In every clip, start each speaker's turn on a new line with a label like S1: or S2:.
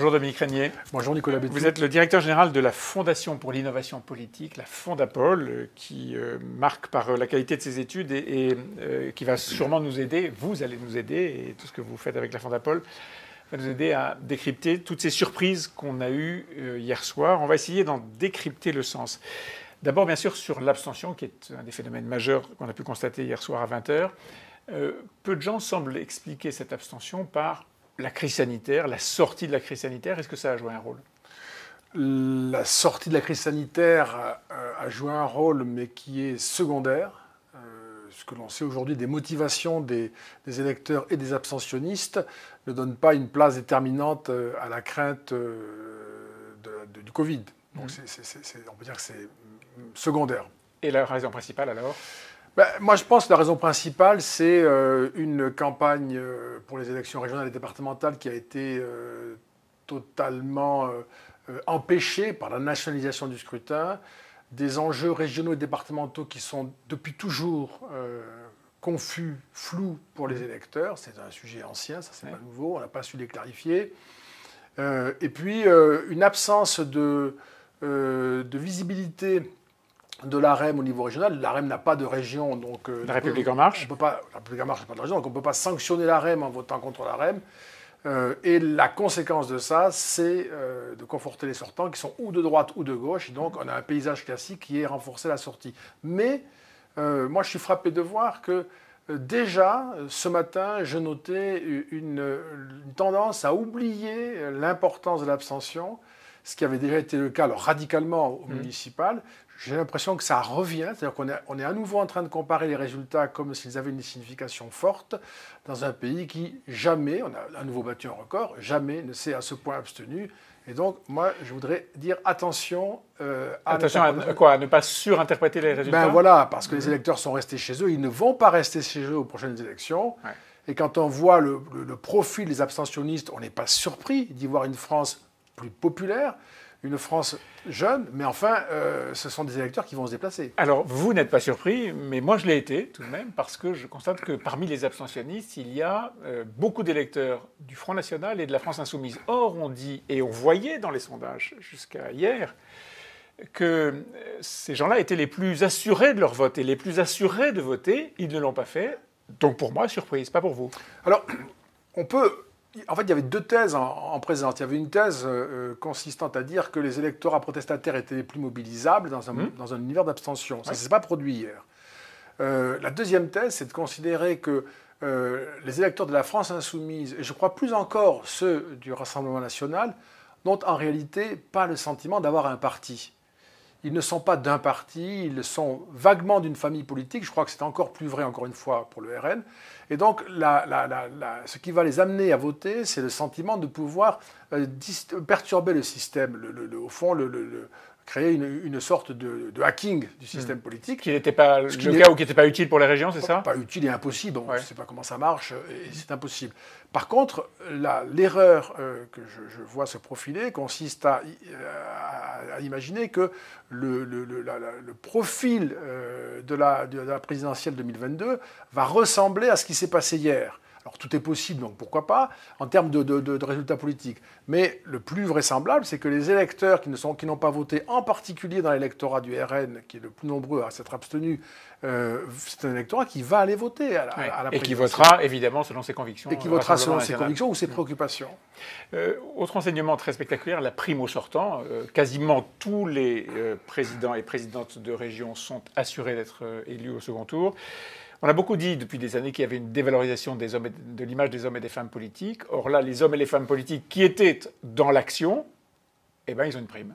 S1: Bonjour Dominique Régnier.
S2: Bonjour Nicolas Bétou. Vous êtes le directeur
S1: général de la Fondation pour l'innovation politique, la Fondapol, euh, qui euh, marque par euh, la qualité de ses études et, qui va sûrement nous aider, vous allez nous aider, et tout ce que vous faites avec la Fondapol va nous aider à décrypter toutes ces surprises qu'on a eues hier soir. On va essayer d'en décrypter le sens. D'abord, bien sûr, sur l'abstention, qui est un des phénomènes majeurs qu'on a pu constater hier soir à 20h. peu de gens semblent expliquer cette abstention par la crise sanitaire, la sortie de la crise sanitaire, est-ce que ça a joué
S2: un rôle La sortie de la crise sanitaire euh, a, joué un rôle, mais qui est secondaire. ce euh, que l'on sait aujourd'hui des motivations des, électeurs et des abstentionnistes ne donne pas une place déterminante euh, à la crainte du Covid. Donc mmh. on peut dire que c'est secondaire. Et la raison principale alors ben, moi, je pense que la raison principale, c'est euh, une campagne euh, pour les élections régionales et départementales qui a été euh, totalement empêchée par la nationalisation du scrutin, des enjeux régionaux et départementaux qui sont depuis toujours confus, flous pour les électeurs. C'est un sujet ancien, ça c'est pas nouveau, on n'a pas su les clarifier. et puis, une absence de visibilité de l'AREM au niveau régional. L'AREM n'a pas de région, donc... Euh, la République en marche on peut pas, La République en marche pas de région, donc on ne peut pas sanctionner l'AREM en votant contre l'AREM. Euh, et la conséquence de ça, c'est euh, de conforter les sortants qui sont ou de droite ou de gauche. Et Donc on a un paysage classique qui est renforcé la sortie. Mais moi, je suis frappé de voir que déjà, ce matin, je notais une tendance à oublier l'importance de l'abstention ce qui avait déjà été le cas radicalement au mmh. municipal. J'ai l'impression que ça revient, c'est-à-dire qu'on est, on est à nouveau en train de comparer les résultats comme s'ils avaient une signification forte dans un pays qui jamais, on a à nouveau battu un record, jamais ne s'est à ce point abstenu et donc, moi, je voudrais dire attention. Euh, à attention à,
S1: quoi, à ne pas surinterpréter les résultats. Ben voilà,
S2: parce que les mmh. électeurs sont restés chez eux, ils ne vont pas rester chez eux aux prochaines élections. Et quand on voit le profil des abstentionnistes, on n'est pas surpris d'y voir une France plus populaire, une France jeune, mais enfin, euh, ce sont des électeurs qui vont se déplacer.
S1: Alors, vous n'êtes pas surpris, mais moi je l'ai été tout de même, parce que je constate que parmi les abstentionnistes, il y a euh, beaucoup d'électeurs du Front National et de la France Insoumise. Or, on dit, et on voyait dans les sondages jusqu'à hier, que euh, ces gens-là étaient les plus assurés de leur vote et les plus assurés de voter, ils ne l'ont pas fait. Donc pour moi, surprise, pas pour vous.
S2: Alors, on peut en fait, il y avait deux thèses en, présence. Il y avait une thèse euh, euh, consistant à dire que les électorats protestataires étaient les plus mobilisables dans un, mmh. univers d'abstention. Ça ne s'est pas produit hier. Euh, la deuxième thèse, c'est de considérer que les électeurs de la France insoumise, et je crois plus encore ceux du Rassemblement national, n'ont en réalité pas le sentiment d'avoir un parti ils ne sont pas d'un parti, ils sont vaguement d'une famille politique. Je crois que c'est encore plus vrai, encore une fois, pour le RN. Et donc, ce qui va les amener à voter, c'est le sentiment de pouvoir euh, perturber le système, le, le, le, au fond, créer une, une sorte de, hacking du système hmm. politique. Qui n'était pas le cas ou qui n'était pas utile pour les régions, c'est ça Pas utile et impossible. On ne pas comment ça marche et c'est impossible. Par contre, l'erreur euh, que je, vois se profiler consiste à, euh, imaginer que le, le, le, profil euh, de, la, de la présidentielle 2022 va ressembler à ce qui s'est passé hier tout est possible, donc pourquoi pas, en termes de, résultats politiques. Mais le plus vraisemblable, c'est que les électeurs qui n'ont pas voté, en particulier dans l'électorat du RN, qui est le plus nombreux à s'être abstenu, euh, c'est un électorat qui va aller voter à la, Et qui votera
S1: évidemment selon ses convictions. Et qui votera selon ses convictions
S2: ou ses mm. préoccupations.
S1: Euh, autre enseignement très spectaculaire, la prime au sortant. Euh, quasiment tous les présidents et présidentes de région sont assurés d'être élus au second tour. On a beaucoup dit depuis des années qu'il y avait une dévalorisation de l'image des hommes et des femmes politiques. Or là, les hommes et les femmes politiques qui étaient dans l'action,
S2: eh bien, ils ont une prime.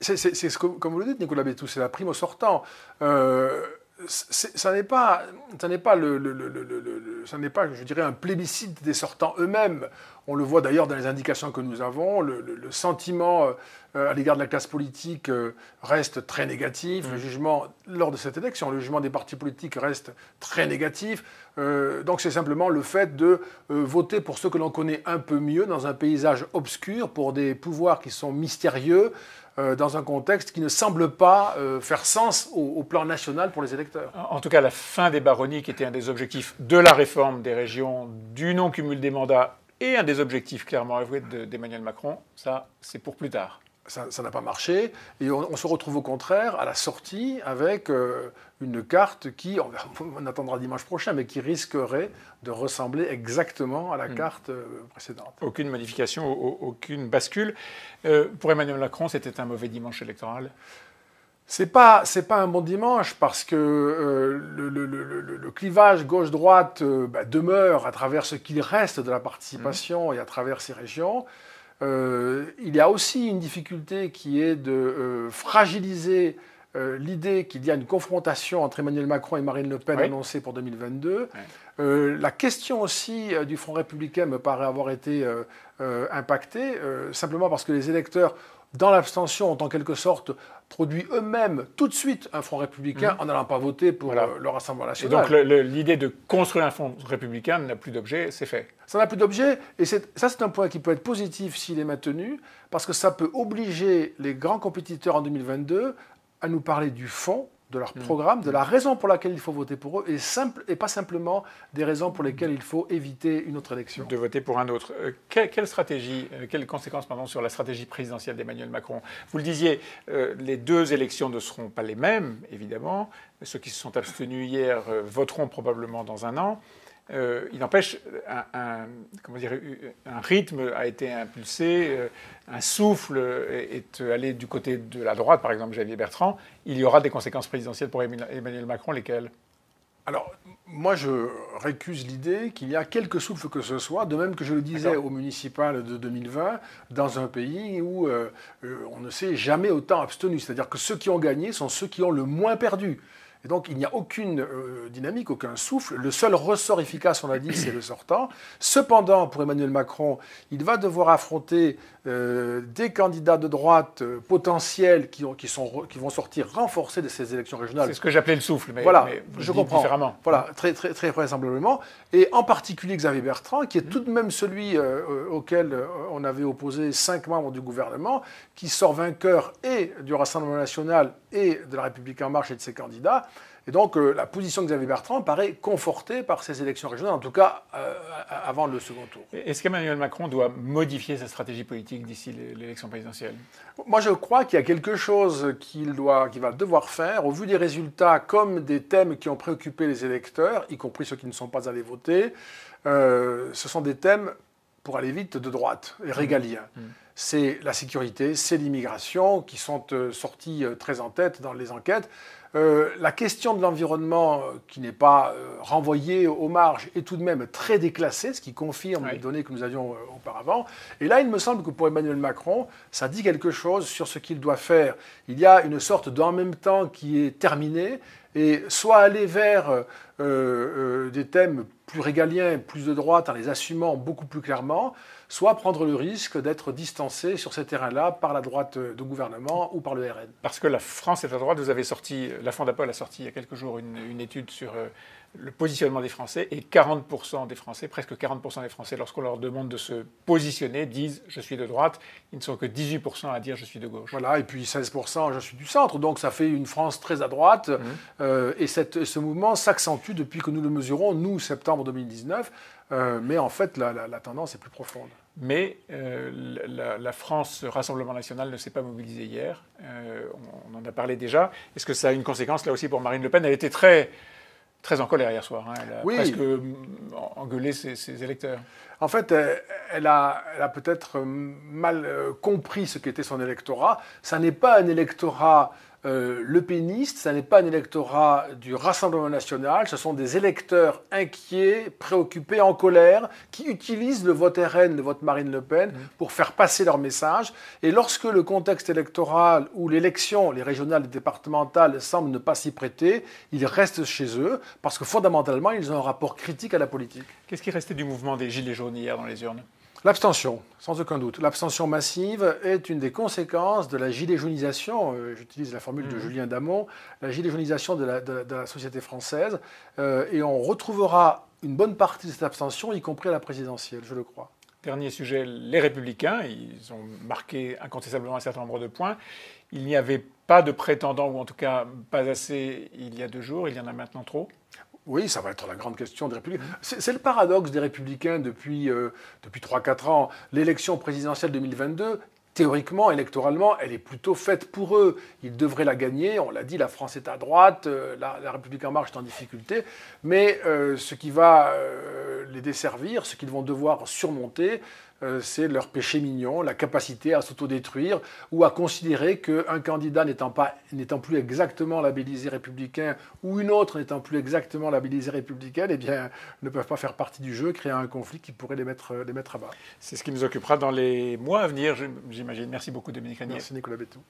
S2: C'est, ce que, comme vous le dites, Nicolas Bétou, c'est la prime au sortant. Euh, ça n'est pas, n'est pas je dirais, un plébiscite des sortants eux-mêmes. On le voit d'ailleurs dans les indications que nous avons. Le, sentiment euh, à l'égard de la classe politique euh, reste très négatif. Le mm. jugement lors de cette élection, le jugement des partis politiques reste très négatif. Euh, donc c'est simplement le fait de voter pour ceux que l'on connaît un peu mieux dans un paysage obscur, pour des pouvoirs qui sont mystérieux. Euh, dans un contexte qui ne semble pas euh, faire sens
S1: au, plan national pour les électeurs. En tout cas, la fin des baronnies, qui était un des objectifs de la réforme des régions, du non-cumul des mandats et un des objectifs clairement avoués d'Emmanuel Macron, ça,
S2: c'est pour plus tard ça n'a pas marché, et on, se retrouve au contraire à la sortie avec euh, une carte qui, on, attendra dimanche prochain, mais qui risquerait de ressembler exactement à la hmm. carte euh, précédente.
S1: Aucune modification, aucune bascule. Euh, pour Emmanuel Macron, c'était un mauvais dimanche électoral
S2: c'est pas c'est pas un bon dimanche parce que le, clivage gauche-droite bah, demeure à travers ce qu'il reste de la participation hmm. et à travers ces régions. Euh, il y a aussi une difficulté qui est de euh, fragiliser euh, l'idée qu'il y a une confrontation entre Emmanuel Macron et Marine Le Pen annoncée pour 2022. la question aussi du Front républicain me paraît avoir été impactée, simplement parce que les électeurs dans l'abstention ont en quelque sorte produit eux-mêmes tout de suite un front républicain mhm. en n'allant pas voter pour euh, le, Rassemblement national. donc l'idée de construire un fonds républicain n'a plus d'objet, c'est fait. Ça n'a plus d'objet, et ça c'est un point qui peut être positif s'il est maintenu, parce que ça peut obliger les grands compétiteurs en 2022 à nous parler du fond de leur mm. programme, de mm. la raison pour laquelle il faut voter pour eux, et, simple, et pas simplement des raisons pour lesquelles il faut éviter une autre élection. De voter pour un autre. Euh,
S1: quelle, stratégie, euh, quelles conséquences pardon, sur la stratégie présidentielle d'Emmanuel Macron Vous le disiez, euh, les deux élections ne seront pas les mêmes, évidemment. Ceux qui se sont abstenus hier voteront probablement dans un an. Euh, il n'empêche, un, un rythme a été impulsé, euh, un souffle est allé du côté de la droite, par exemple Xavier Bertrand. Il y aura des conséquences
S2: présidentielles pour Emmanuel Macron, lesquelles alors, moi, je récuse l'idée qu'il y a quelque souffle que ce soit, de même que je le disais au municipal de 2020, dans un pays où euh, on ne s'est jamais autant abstenu. C'est-à-dire que ceux qui ont gagné sont ceux qui ont le moins perdu. Et donc, il n'y a aucune euh, dynamique, aucun souffle. Le seul ressort efficace, on l'a dit, c'est le sortant. Cependant, pour Emmanuel Macron, il va devoir affronter euh, des candidats de droite euh, potentiels qui, vont sortir renforcés de ces élections régionales. C'est ce que
S1: j'appelais le souffle, mais, voilà, je comprends.
S2: Voilà, très, très, très vraisemblablement. Et en particulier Xavier Bertrand, qui est tout de même celui auquel on avait opposé cinq membres du gouvernement, qui sort vainqueur et du Rassemblement national et de la République en marche et de ses candidats. Et donc euh, la position de Xavier Bertrand paraît confortée par ces élections régionales, en tout cas euh, avant le second tour.
S1: Est-ce qu'Emmanuel Macron doit modifier sa stratégie politique d'ici
S2: l'élection présidentielle Moi je crois qu'il y a quelque chose qu'il va devoir faire, au vu des résultats comme des thèmes qui ont préoccupé les électeurs, y compris ceux qui ne sont pas allés voter. Euh, ce sont des thèmes pour aller vite, de droite, et mmh. régalien. Mmh. C'est la sécurité, c'est l'immigration qui sont euh, sortis euh, très en tête dans les enquêtes. Euh, la question de l'environnement, euh, qui n'est pas euh, renvoyée aux marges, est tout de même très déclassée, ce qui confirme les données que nous avions auparavant. Et là, il me semble que pour Emmanuel Macron, ça dit quelque chose sur ce qu'il doit faire. Il y a une sorte d'en même temps qui est terminée et soit aller vers des thèmes plus régaliens, plus de droite, en les assumant beaucoup plus clairement, soit prendre le risque d'être distancé sur ces terrains-là par la droite de gouvernement ou par le RN.
S1: Parce que la France est à droite, vous avez sorti, la Fondapol a sorti il y a quelques jours une, étude sur euh, le positionnement des Français et 40% des Français, presque 40% des Français, lorsqu'on leur demande de se positionner, disent je suis de droite. Ils ne sont
S2: que 18% à dire je suis de gauche. Voilà, et puis 16% je suis du centre. Donc ça fait une France très à droite. Mmh. Euh, et ce mouvement s'accentue depuis que nous le mesurons, nous, septembre 2019. Euh, mais en fait, la tendance est plus profonde.
S1: Mais euh, la, France Rassemblement national ne s'est pas mobilisée hier. Euh, on, en a parlé déjà. Est-ce que ça a une conséquence là aussi pour Marine Le Pen Elle était très, très en colère hier soir. Hein. Elle a presque euh, engueulé
S2: ses, ses, électeurs. En fait, elle a, elle a peut-être mal compris ce qu'était son électorat. Ça n'est pas un électorat euh, le péniste, ça n'est pas un électorat du Rassemblement national, ce sont des électeurs inquiets, préoccupés, en colère, qui utilisent le vote RN, le vote Marine Le Pen, mm. pour faire passer leur message. Et lorsque le contexte électoral ou l'élection, les régionales et départementales, semblent ne pas s'y prêter, ils restent chez eux, parce que fondamentalement, ils ont un rapport critique à la politique. Qu'est-ce qui restait du mouvement des Gilets jaunes hier dans les urnes L'abstention, sans aucun doute. L'abstention massive est une des conséquences de la gilet jaunisation, euh, j'utilise la formule de mhm. Julien Damon, la gilet jaunisation de la, société française. Euh, et on retrouvera une bonne partie de cette abstention, y compris à la présidentielle, je le crois.
S1: Dernier sujet, les républicains, ils ont marqué incontestablement un certain nombre de points. Il n'y avait pas de prétendants ou en tout cas pas
S2: assez, il y a deux jours, il y en a maintenant trop oui, ça va être la grande question des républicains. C'est le paradoxe des républicains depuis, euh, depuis 3-4 ans. L'élection présidentielle 2022, théoriquement, électoralement, elle est plutôt faite pour eux. Ils devraient la gagner. On l'a dit, la France est à droite, euh, la, République en marche est en difficulté. Mais euh, ce qui va les desservir, ce qu'ils vont devoir surmonter, euh, c'est leur péché mignon, la capacité à s'autodétruire ou à considérer qu'un candidat n'étant, pas, n'étant plus exactement labellisé républicain ou une autre n'étant plus exactement labellisée républicaine, eh bien, ne peuvent pas faire partie du jeu, créer un conflit qui pourrait les mettre, les mettre à bas.
S1: C'est ce qui nous occupera dans les mois à venir, j'imagine. Merci beaucoup, Dominique Ragnier. Merci, Nicolas Bétou.